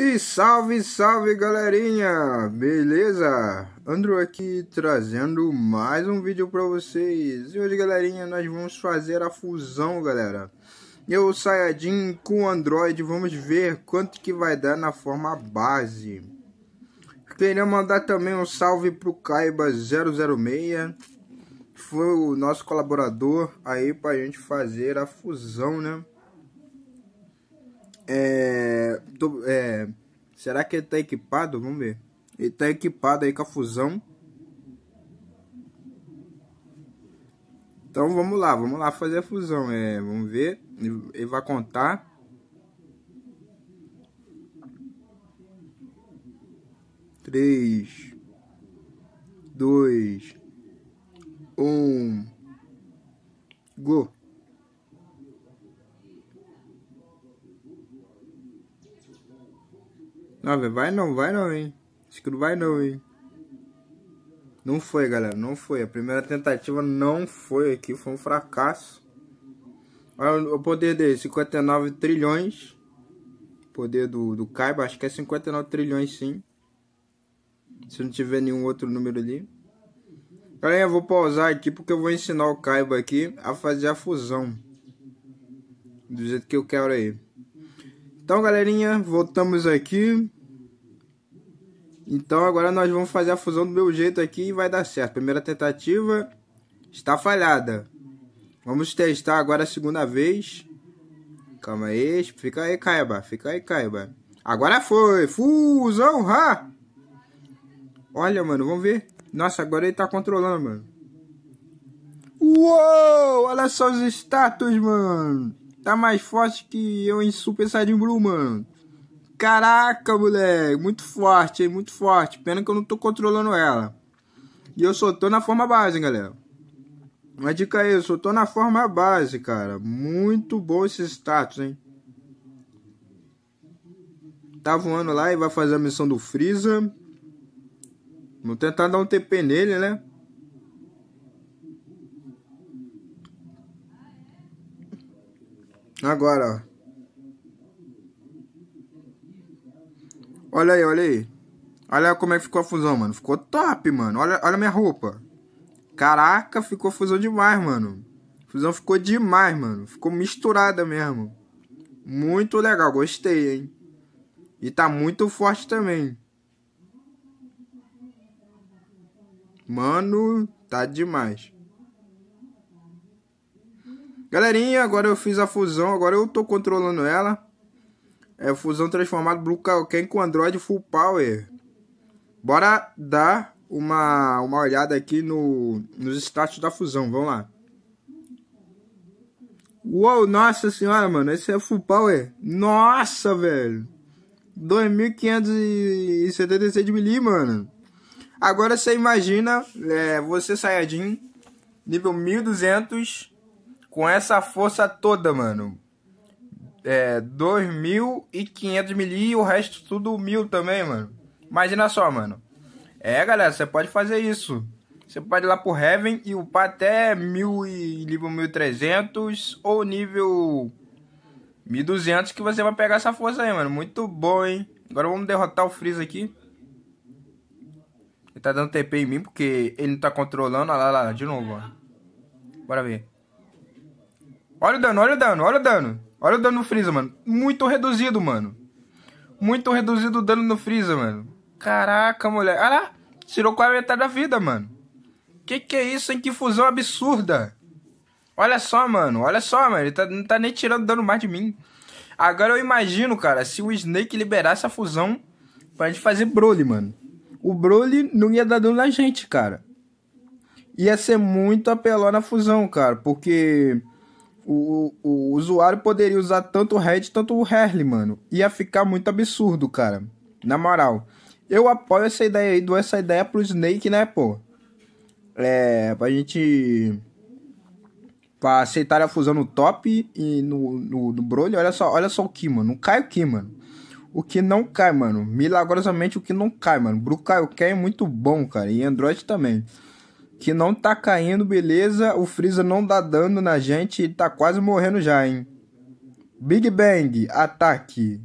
E salve, salve galerinha! Beleza? Andrew aqui trazendo mais um vídeo para vocês. E hoje, galerinha, nós vamos fazer a fusão, galera. Eu, Sayajin, com o Android, vamos ver quanto que vai dar na forma base. Queria mandar também um salve pro Caiba006. Foi o nosso colaborador aí pra gente fazer a fusão, né? É, do, é, será que ele tá equipado? Vamos ver. Ele tá equipado aí com a fusão. Então vamos lá, vamos lá fazer a fusão. É, vamos ver. Ele vai contar. Três, dois, um, go. Não, velho, vai não, vai não, hein. Acho que não vai não, hein. Não foi, galera, não foi. A primeira tentativa não foi aqui, foi um fracasso. Olha o poder dele, 59 trilhões. O poder do, do Kaiba, acho que é 59 trilhões sim. Se não tiver nenhum outro número ali. Galera, eu vou pausar aqui porque eu vou ensinar o Kaiba aqui a fazer a fusão. Do jeito que eu quero aí. Então, galerinha, voltamos aqui. Então, agora nós vamos fazer a fusão do meu jeito aqui e vai dar certo. Primeira tentativa está falhada. Vamos testar agora a segunda vez. Calma aí, fica aí, caiba. Fica aí, caiba. Agora foi! Fusão, ha! Olha, mano, vamos ver. Nossa, agora ele tá controlando, mano. Uou! Olha só os status, mano. Tá mais forte que eu em Super Saiyajin Blue, mano. Caraca, moleque. Muito forte, hein? Muito forte. Pena que eu não tô controlando ela. E eu só tô na forma base, galera. Uma dica aí, eu só tô na forma base, cara. Muito bom esse status, hein? Tá voando lá e vai fazer a missão do Freeza. Vou tentar dar um TP nele, né? Agora, ó. Olha aí, olha aí. Olha como é que ficou a fusão, mano. Ficou top, mano. Olha, olha minha roupa. Caraca, ficou fusão demais, mano. Fusão ficou demais, mano. Ficou misturada mesmo. Muito legal, gostei, hein? E tá muito forte também. Mano, tá demais. Galerinha, agora eu fiz a fusão, agora eu tô controlando ela. É fusão transformado Blue quem com Android Full Power. Bora dar uma, uma olhada aqui no, nos status da fusão, vamos lá. Uou, nossa senhora, mano, esse é Full Power. Nossa, velho. 2.576 mili, mano. Agora você imagina, é, você Sayajin, nível 1200 com essa força toda, mano. É, 2.500 mili e o resto tudo mil também, mano. Imagina só, mano. É, galera, você pode fazer isso. Você pode ir lá pro Heaven e upar até mil e nível 1300 ou nível 1200 que você vai pegar essa força aí, mano. Muito bom, hein? Agora vamos derrotar o Freeza aqui. Ele tá dando TP em mim porque ele não tá controlando. Olha lá, lá, lá de novo, ó. Bora ver. Olha o dano, olha o dano, olha o dano. Olha o dano no Freeza, mano. Muito reduzido, mano. Muito reduzido o dano no Freeza, mano. Caraca, moleque. Olha ah lá. Tirou quase metade da vida, mano. Que que é isso, hein? Que fusão absurda. Olha só, mano. Olha só, mano. Ele tá, não tá nem tirando dano mais de mim. Agora eu imagino, cara, se o Snake liberasse a fusão pra gente fazer Broly, mano. O Broly não ia dar dano na gente, cara. Ia ser muito apelão na fusão, cara. Porque o, o, usuário poderia usar tanto o Red, tanto o Harley mano. Ia ficar muito absurdo, cara. Na moral. Eu apoio essa ideia aí, dou essa ideia pro Snake, né, pô? É, pra gente. Pra aceitar a fusão no top e no, no, no Broly, olha só, olha só o que, mano. Não cai o que, mano. O que não cai, mano. Milagrosamente o que não cai, mano. o cai é muito bom, cara. E Android também que não tá caindo, beleza. O Freeza não dá dano na gente. Ele tá quase morrendo já, hein? Big Bang, ataque.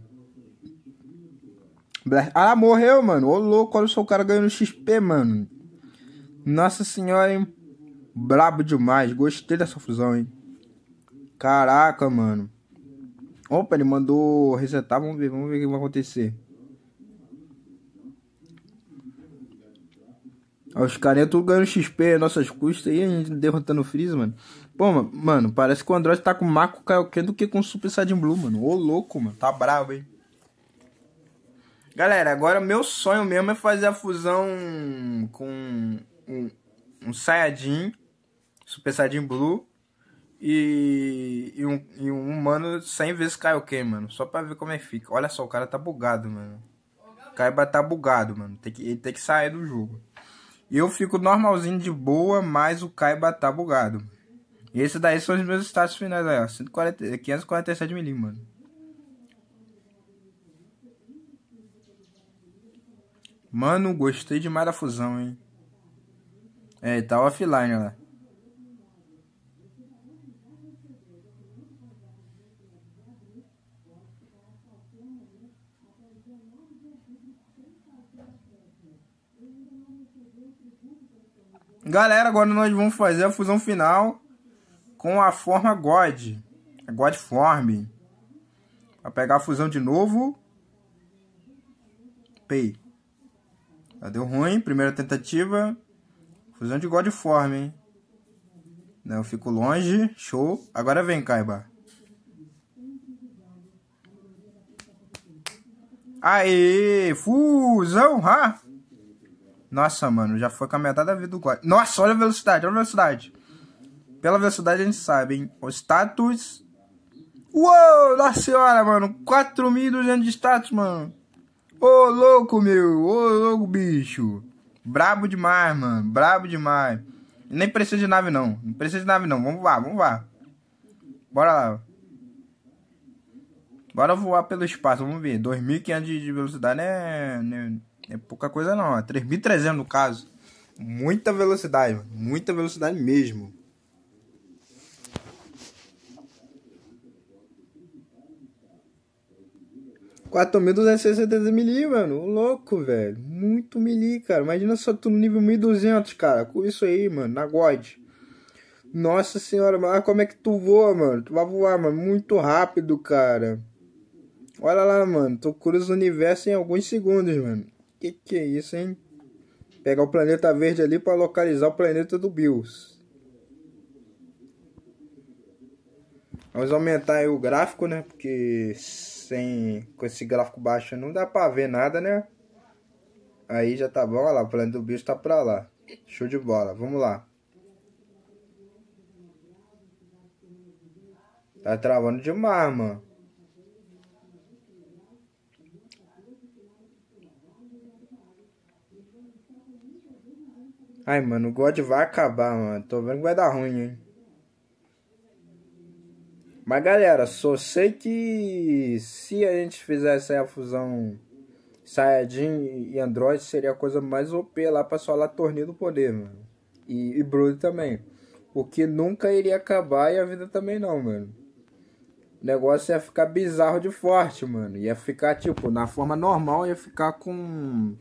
Ah, morreu, mano. Ô, louco, olha só o cara ganhando XP, mano. Nossa senhora, hein? Brabo demais. Gostei dessa fusão, hein? Caraca, mano. Opa, ele mandou resetar. Vamos ver, vamos ver o que vai acontecer. Os carinha tudo ganhando XP, nossas custas e a gente derrotando o Freeza, mano. Pô, mano, parece que o Android tá com o Marco Kaioken do que com o Super Saiyajin Blue, mano. Ô louco, mano. Tá bravo, hein? Galera, agora meu sonho mesmo é fazer a fusão com um, um Saiyajin, Super Saiyajin Blue e, e, um, e um humano 100 vezes Kaioken, mano. Só pra ver como é que fica. Olha só, o cara tá bugado, mano. O Kaiba tá bugado, mano. Tem que, ele tem que sair do jogo. Eu fico normalzinho de boa, mas o Kaiba tá bugado. E esse daí são os meus status finais aí, ó. 140, 547 milim, mano. Mano, gostei demais da fusão, hein. É, tá offline, ó. Galera, agora nós vamos fazer a fusão final com a forma God. A God Form. Pra pegar a fusão de novo. Pei, Já deu ruim, primeira tentativa. Fusão de God Form, hein? Não, eu fico longe. Show. Agora vem, Kaiba. Aê! Fusão! Ha! Nossa, mano, já foi com a metade da vida do código. Nossa, olha a velocidade, olha a velocidade. Pela velocidade a gente sabe, hein? O status... Uou, nossa senhora, mano. 4.200 de status, mano. Ô, louco, meu. Ô, louco, bicho. Brabo demais, mano. Brabo demais. Nem precisa de nave, não. Não precisa de nave, não. Vamos lá, vamos lá. Bora lá. Bora voar pelo espaço, vamos ver. 2.500 de velocidade Né? né? É pouca coisa não, é 3.300 no caso. Muita velocidade, mano. muita velocidade mesmo. Quatro mil mili, mano. Louco, velho. Muito mili, cara. Imagina só tu no nível 1200, cara. Com isso aí, mano. Na God. Nossa senhora, mas como é que tu voa, mano? Tu vai voar, mano. Muito rápido, cara. Olha lá, mano. Tu cruza o universo em alguns segundos, mano. Que que é isso, hein? Pegar o planeta verde ali para localizar o planeta do Bills. Vamos aumentar o gráfico, né? Porque sem com esse gráfico baixo não dá para ver nada, né? Aí já tá bom, olha lá, o planeta do Bills tá para lá. Show de bola. Vamos lá. Tá travando demais, mano. Ai, mano, o God vai acabar, mano. Tô vendo que vai dar ruim, hein? Mas galera, só sei que se a gente fizesse a fusão Saiyajin e Android, seria a coisa mais OP lá pra solar torneio do poder, mano. E, e Broly também. O que nunca iria acabar e a vida também não, mano. O negócio ia ficar bizarro de forte, mano. Ia ficar, tipo, na forma normal ia ficar com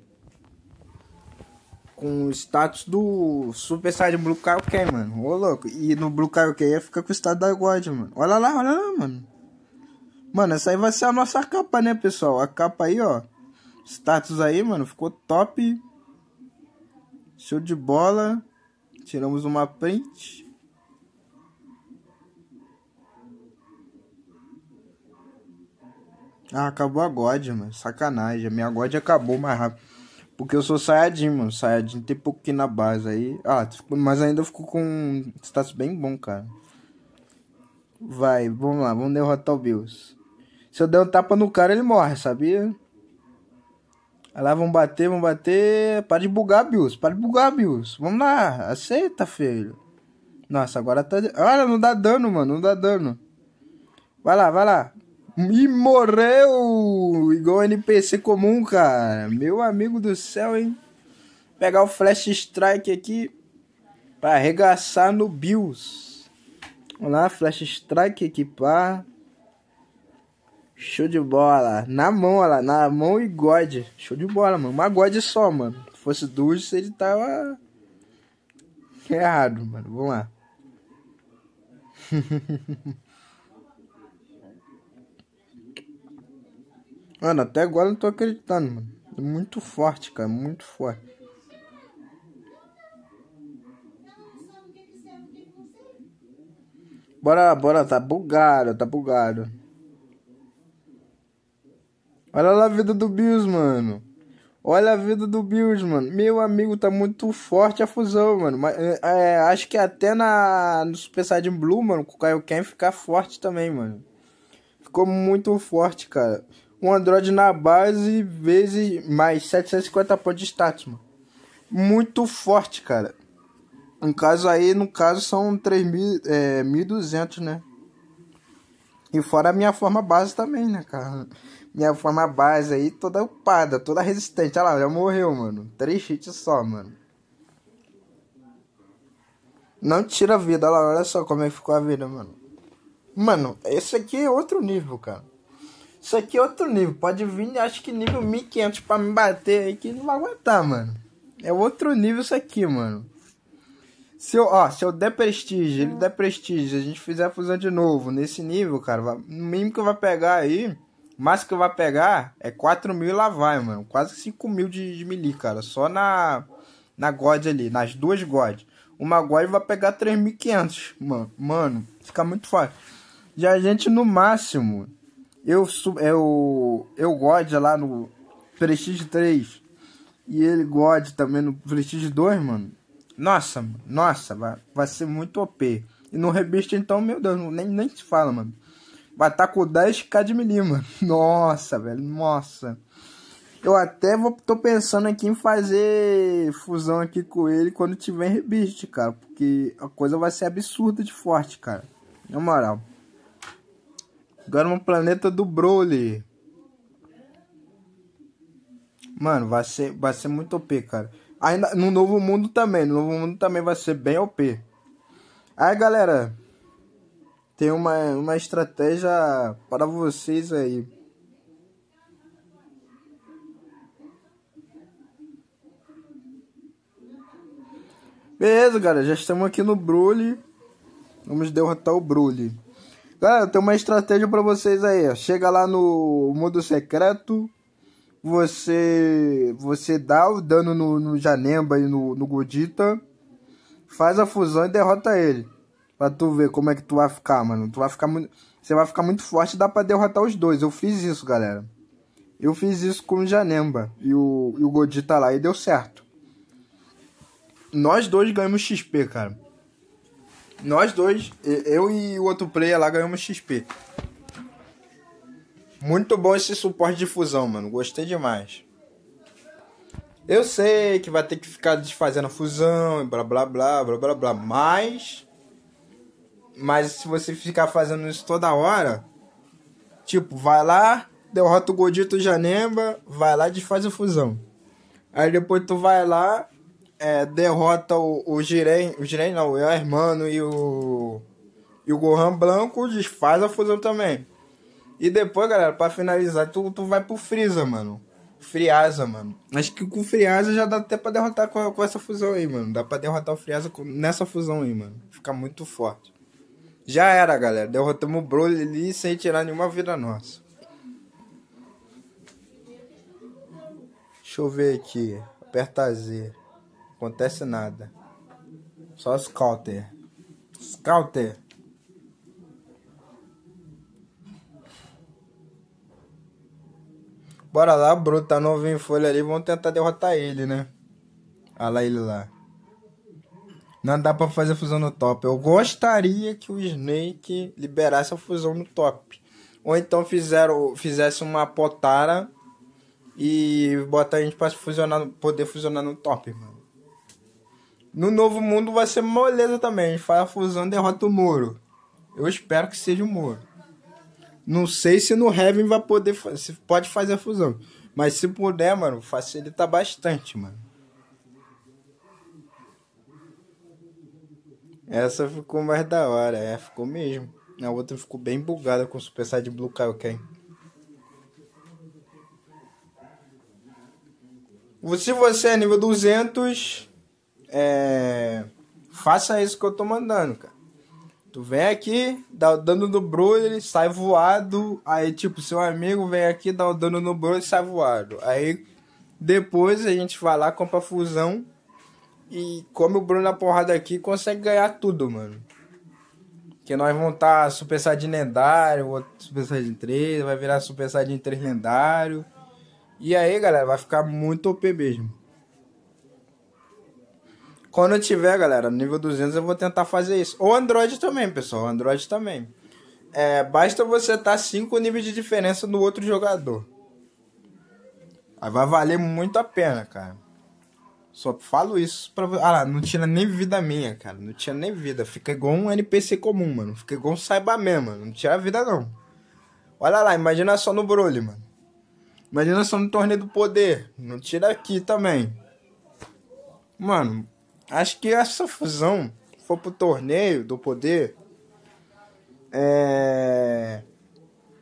com o status do Super Saiyajin Blue Kaioken, mano. Ô, louco. E no Blue Kaioken fica com o status da God, mano. Olha lá, olha lá, mano. Mano, essa aí vai ser a nossa capa, né, pessoal? A capa aí, ó. Status aí, mano. Ficou top. Show de bola. Tiramos uma print. Ah, acabou a God, mano. Sacanagem. A minha God acabou mais rápido. Porque eu sou Saiyajin, mano. Saiyajin tem pouco na base aí. Ah, tipo, mas ainda eu fico com um status bem bom, cara. Vai, vamos lá, vamos derrotar o Bills. Se eu der um tapa no cara, ele morre, sabia? Aí lá vão bater, vão bater. Para de bugar, Bills. Para de bugar, Bills. Vamos lá, aceita, filho. Nossa, agora tá. Olha, não dá dano, mano. Não dá dano. Vai lá, vai lá. E morreu! Igual NPC comum, cara. Meu amigo do céu, hein? Pegar o Flash Strike aqui pra arregaçar no Bills. Vamos lá, Flash Strike equipar. Show de bola. Na mão, olha lá. Na mão e God. Show de bola, mano. Uma God é só, mano. Se fosse duas, ele tava. Errado, mano. Vamos lá. Mano, até agora eu não tô acreditando, mano. É muito forte, cara. Muito forte. Bora, bora, tá bugado, tá bugado. Olha lá a vida do Bills, mano. Olha a vida do Bills, mano. Meu amigo, tá muito forte a fusão, mano. Mas, é, é acho que até na, no Super Saiyajin Blue, mano, com o Kaioken ficar forte também, mano. Ficou muito forte, cara um Android na base vezes mais 750 pontos de status, mano. Muito forte, cara. No caso aí, no caso são 3.000, é, 1.200, né? E fora a minha forma base também, né, cara? Minha forma base aí toda upada, toda resistente. Olha lá, já morreu, mano. Três hits só, mano. Não tira vida, olha lá, olha só como é que ficou a vida, mano. Mano, esse aqui é outro nível, cara. Isso aqui é outro nível. Pode vir, acho que nível 1500 pra me bater aí que não vai aguentar, mano. É outro nível isso aqui, mano. Se eu, ó, se eu der prestígio, ele der prestígio, a gente fizer a fusão de novo nesse nível, cara, vai, no mínimo que vai pegar aí, máximo que vai pegar é 4 mil e lá vai, mano. Quase 5 mil de, de melee, cara. Só na, na God ali, nas duas God. Uma God vai pegar 3.500, mano. Mano, fica muito fácil. E a gente no máximo eu, eu, é eu God lá no Prestige 3 e ele God também no Prestige 2, mano. Nossa, nossa, vai, vai ser muito OP. E no Rebirth então, meu Deus, nem, nem se fala, mano. Vai estar tá com 10k de melee, Nossa, velho, nossa. Eu até vou, tô pensando aqui em fazer fusão aqui com ele quando tiver em cara. Porque a coisa vai ser absurda de forte, cara. Na moral. Agora no planeta do Broly. Mano, vai ser, vai ser muito OP, cara. Ainda, no Novo Mundo também. No Novo Mundo também vai ser bem OP. Aí, galera. Tem uma, uma estratégia para vocês aí. Beleza, galera. Já estamos aqui no Broly. Vamos derrotar o Broly. Galera, tem uma estratégia para vocês aí. Chega lá no mundo secreto, você você dá o dano no, no Janemba e no, no Godita, faz a fusão e derrota ele. Pra tu ver como é que tu vai ficar, mano. Tu vai ficar muito. Você vai ficar muito forte e dá pra derrotar os dois. Eu fiz isso, galera. Eu fiz isso com o Janemba e o, e o Godita lá e deu certo. Nós dois ganhamos XP, cara. Nós dois, eu e o outro player lá ganhamos XP. Muito bom esse suporte de fusão, mano. Gostei demais. Eu sei que vai ter que ficar desfazendo a fusão e blá blá blá blá blá blá, mas. Mas se você ficar fazendo isso toda hora, tipo, vai lá, derrota o Godito Janemba, vai lá e desfaz a fusão. Aí depois tu vai lá, é, derrota o, o Jiren, o Jiren não, o Hermano e o e o Gohan Blanco desfaz a fusão também. E depois, galera, para finalizar, tu, tu vai pro Freeza, mano. Friaza, mano. Acho que com o já dá até pra derrotar com, com essa fusão aí, mano. Dá pra derrotar o Friaza com, nessa fusão aí, mano. Fica muito forte. Já era, galera. Derrotamos o Broly ali sem tirar nenhuma vida nossa. Deixa eu ver aqui. Aperta Z. Acontece nada. Só scouter. Scouter. Bora lá, Bruto tá novo em folha ali. Vamos tentar derrotar ele, né? Olha lá ele lá. Não dá pra fazer fusão no top. Eu gostaria que o Snake liberasse a fusão no top. Ou então fizeram, fizesse uma potara e botar a gente pra fusionar, poder fusionar no top, mano. No novo mundo vai ser moleza também. Faz a fusão, derrota o Moro. Eu espero que seja o Moro. Não sei se no Heaven vai poder se pode fazer a fusão. Mas se puder, mano, facilita bastante, mano. Essa ficou mais da hora, é, ficou mesmo. A outra ficou bem bugada com o Super Saiyajin Blue Kaioken. Se você é nível 200, é, faça isso que eu tô mandando, cara. Tu vem aqui, dá o dano no Bruno, ele sai voado. Aí, tipo, seu amigo vem aqui, dá o dano no Bruno e sai voado. Aí, depois a gente vai lá, compra a fusão e come o Bruno na porrada aqui consegue ganhar tudo, mano. Que nós vamos estar tá Super Saiyajin lendário, outro Super Saiyajin 3, vai virar Super Saiyajin 3 lendário. E aí, galera, vai ficar muito OP mesmo. Quando eu tiver, galera, nível 200 eu vou tentar fazer isso. Ou Android também, pessoal. Android também. É, basta você estar tá 5 níveis de diferença do outro jogador. Aí vai valer muito a pena, cara. Só falo isso pra você. Ah lá, não tira nem vida minha, cara. Não tira nem vida. Fica igual um NPC comum, mano. Fica igual um Cyberman, mano. Não tira vida, não. Olha lá, imagina só no Broly, mano. Imagina só no Torneio do Poder. Não tira aqui também. Mano, Acho que essa fusão for pro torneio do poder. É...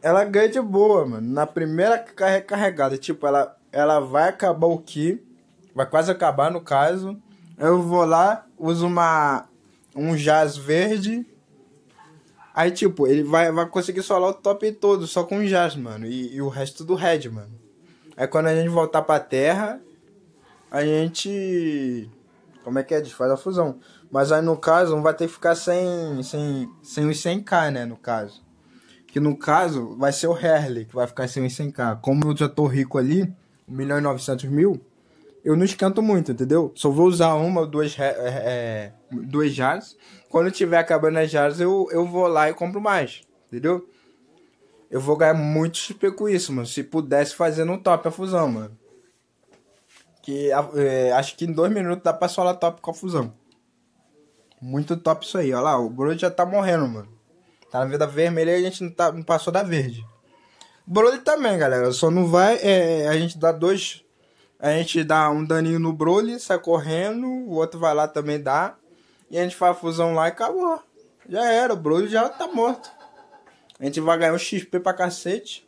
Ela ganha de boa, mano. Na primeira recarregada, tipo, ela, ela vai acabar o Ki. Vai quase acabar no caso. Eu vou lá, uso uma. um jazz verde. Aí, tipo, ele vai, vai conseguir solar o top todo, só com o jazz, mano. E, e o resto do red, mano. Aí quando a gente voltar pra terra, a gente como é que é? Desfaz a fusão. Mas aí no caso, um vai ter que ficar sem, sem, sem os 100k, né? No caso. Que no caso vai ser o Herley que vai ficar sem os 100k. Como eu já tô rico ali, 1 milhão e 900 mil, eu não esquento muito, entendeu? Só vou usar uma ou duas, é, é, é, duas jars. Quando tiver acabando as jars, eu, eu vou lá e compro mais, entendeu? Eu vou ganhar muito XP com isso, mano. Se pudesse fazer no top a fusão, mano. Que é, acho que em dois minutos dá pra solar top confusão. Muito top isso aí, olha lá. O Broly já tá morrendo, mano. Tá na vida vermelha e a gente não, tá, não passou da verde. O Broly também, galera. Só não vai. É, é, a gente dá dois. A gente dá um daninho no Broly, sai correndo. O outro vai lá também dá. E a gente faz a fusão lá e acabou. Já era, o Broly já tá morto. A gente vai ganhar um XP pra cacete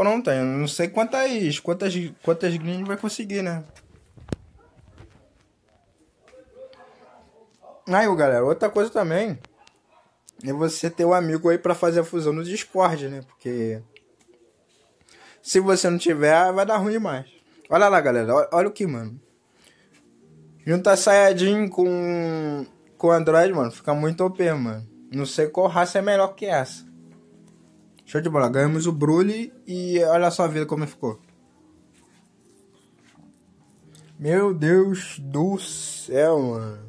pronta. Eu não sei quantas, quantas, quantas green vai conseguir, né? Aí, galera, outra coisa também é você ter um amigo aí para fazer a fusão no Discord, né? Porque se você não tiver, vai dar ruim demais. Olha lá, galera, olha, olha o que, mano. Juntar Saiyajin com com Android, mano, fica muito OP, mano. Não sei qual raça é melhor que essa. Show de bola. Ganhamos o Broly e olha só a vida como ficou. Meu Deus do céu, mano.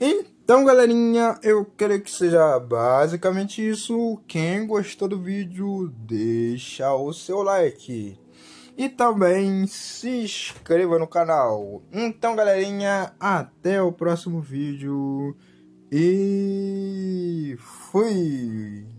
Então, galerinha, eu queria que seja basicamente isso. Quem gostou do vídeo, deixa o seu like. E também se inscreva no canal. Então, galerinha, até o próximo vídeo. E fui!